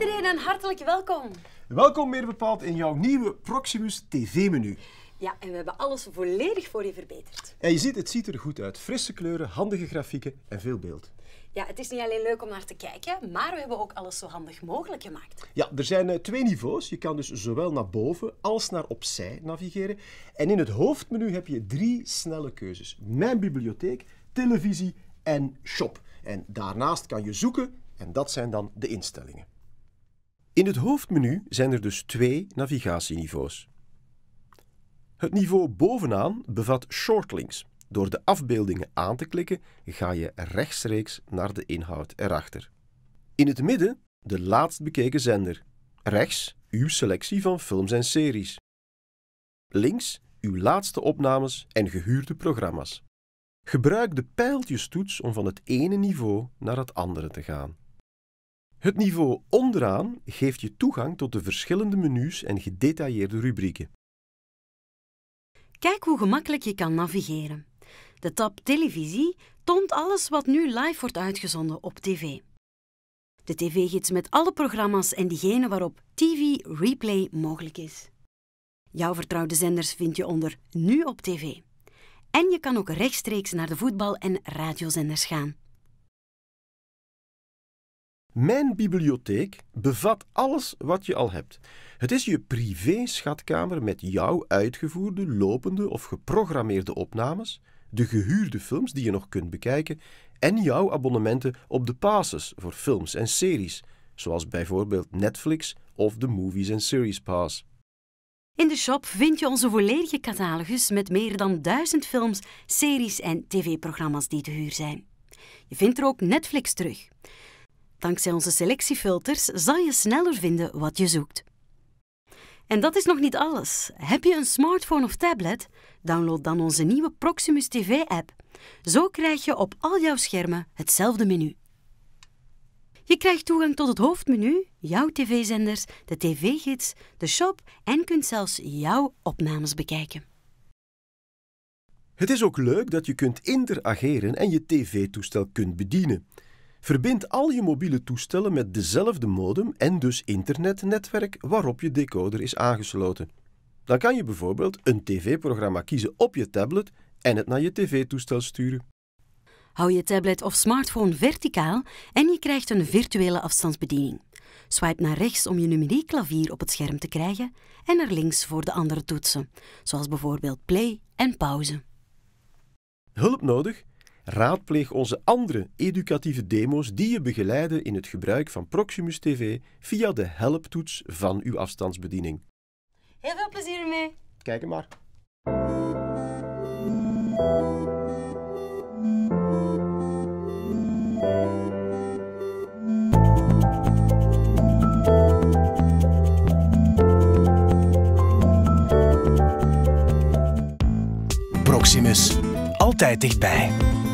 iedereen en hartelijk welkom. Welkom meer bepaald in jouw nieuwe Proximus TV-menu. Ja, en we hebben alles volledig voor je verbeterd. En je ziet, het ziet er goed uit. Frisse kleuren, handige grafieken en veel beeld. Ja, het is niet alleen leuk om naar te kijken, maar we hebben ook alles zo handig mogelijk gemaakt. Ja, er zijn eh, twee niveaus. Je kan dus zowel naar boven als naar opzij navigeren. En in het hoofdmenu heb je drie snelle keuzes. Mijn bibliotheek, televisie en shop. En daarnaast kan je zoeken en dat zijn dan de instellingen. In het hoofdmenu zijn er dus twee navigatieniveaus. Het niveau bovenaan bevat shortlinks. Door de afbeeldingen aan te klikken ga je rechtstreeks naar de inhoud erachter. In het midden de laatst bekeken zender. Rechts uw selectie van films en series. Links uw laatste opnames en gehuurde programma's. Gebruik de pijltjestoets om van het ene niveau naar het andere te gaan. Het niveau onderaan geeft je toegang tot de verschillende menus en gedetailleerde rubrieken. Kijk hoe gemakkelijk je kan navigeren. De tab Televisie toont alles wat nu live wordt uitgezonden op tv. De tv-gids met alle programma's en diegene waarop TV Replay mogelijk is. Jouw vertrouwde zenders vind je onder Nu op tv. En je kan ook rechtstreeks naar de voetbal- en radiozenders gaan. Mijn bibliotheek bevat alles wat je al hebt. Het is je privé-schatkamer met jouw uitgevoerde, lopende of geprogrammeerde opnames, de gehuurde films die je nog kunt bekijken en jouw abonnementen op de passes voor films en series, zoals bijvoorbeeld Netflix of de Movies and Series Pass. In de shop vind je onze volledige catalogus met meer dan duizend films, series en tv-programma's die te huur zijn. Je vindt er ook Netflix terug. Dankzij onze selectiefilters zal je sneller vinden wat je zoekt. En dat is nog niet alles. Heb je een smartphone of tablet? Download dan onze nieuwe Proximus TV-app. Zo krijg je op al jouw schermen hetzelfde menu. Je krijgt toegang tot het hoofdmenu, jouw tv-zenders, de tv-gids, de shop en kunt zelfs jouw opnames bekijken. Het is ook leuk dat je kunt interageren en je tv-toestel kunt bedienen. Verbind al je mobiele toestellen met dezelfde modem en dus internetnetwerk waarop je decoder is aangesloten. Dan kan je bijvoorbeeld een tv-programma kiezen op je tablet en het naar je tv-toestel sturen. Hou je tablet of smartphone verticaal en je krijgt een virtuele afstandsbediening. Swipe naar rechts om je numeriek klavier op het scherm te krijgen en naar links voor de andere toetsen, zoals bijvoorbeeld play en pauze. Hulp nodig? Raadpleeg onze andere educatieve demo's die je begeleiden in het gebruik van Proximus TV via de helptoets van uw afstandsbediening. Heel veel plezier ermee. Kijk maar. Proximus, altijd dichtbij.